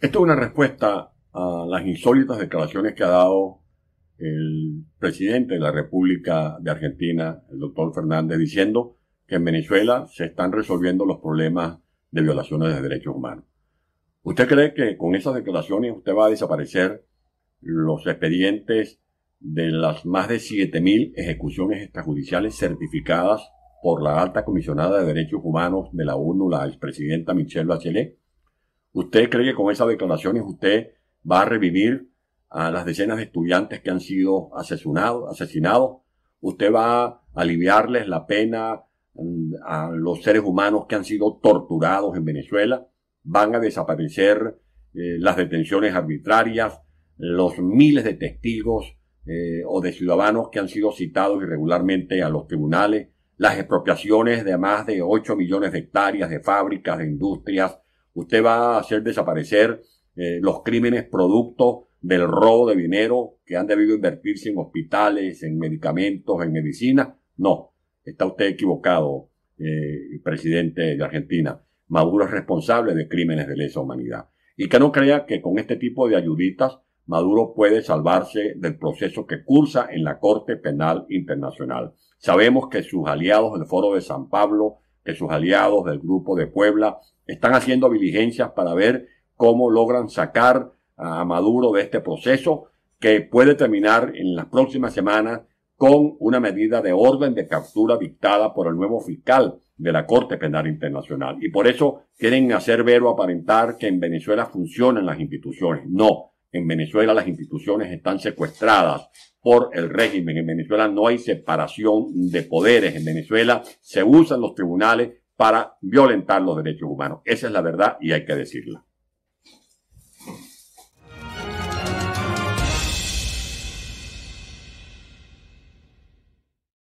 Esto es una respuesta a las insólitas declaraciones que ha dado el presidente de la República de Argentina, el doctor Fernández, diciendo que en Venezuela se están resolviendo los problemas de violaciones de derechos humanos. ¿Usted cree que con esas declaraciones usted va a desaparecer los expedientes de las más de 7.000 ejecuciones extrajudiciales certificadas por la alta comisionada de derechos humanos de la ONU, la expresidenta Michelle Bachelet? ¿Usted cree que con esas declaraciones usted va a revivir a las decenas de estudiantes que han sido asesinados? asesinados? ¿Usted va a aliviarles la pena mm, a los seres humanos que han sido torturados en Venezuela? ¿Van a desaparecer eh, las detenciones arbitrarias, los miles de testigos eh, o de ciudadanos que han sido citados irregularmente a los tribunales, las expropiaciones de más de 8 millones de hectáreas de fábricas, de industrias, Usted va a hacer desaparecer eh, los crímenes producto del robo de dinero que han debido invertirse en hospitales, en medicamentos, en medicina. No, está usted equivocado, eh, presidente de Argentina. Maduro es responsable de crímenes de lesa humanidad. Y que no crea que con este tipo de ayuditas Maduro puede salvarse del proceso que cursa en la Corte Penal Internacional. Sabemos que sus aliados del Foro de San Pablo que sus aliados del Grupo de Puebla están haciendo diligencias para ver cómo logran sacar a Maduro de este proceso que puede terminar en las próximas semanas con una medida de orden de captura dictada por el nuevo fiscal de la Corte Penal Internacional. Y por eso quieren hacer ver o aparentar que en Venezuela funcionan las instituciones. No, en Venezuela las instituciones están secuestradas por el régimen. En Venezuela no hay separación de poderes. En Venezuela se usan los tribunales para violentar los derechos humanos. Esa es la verdad y hay que decirla.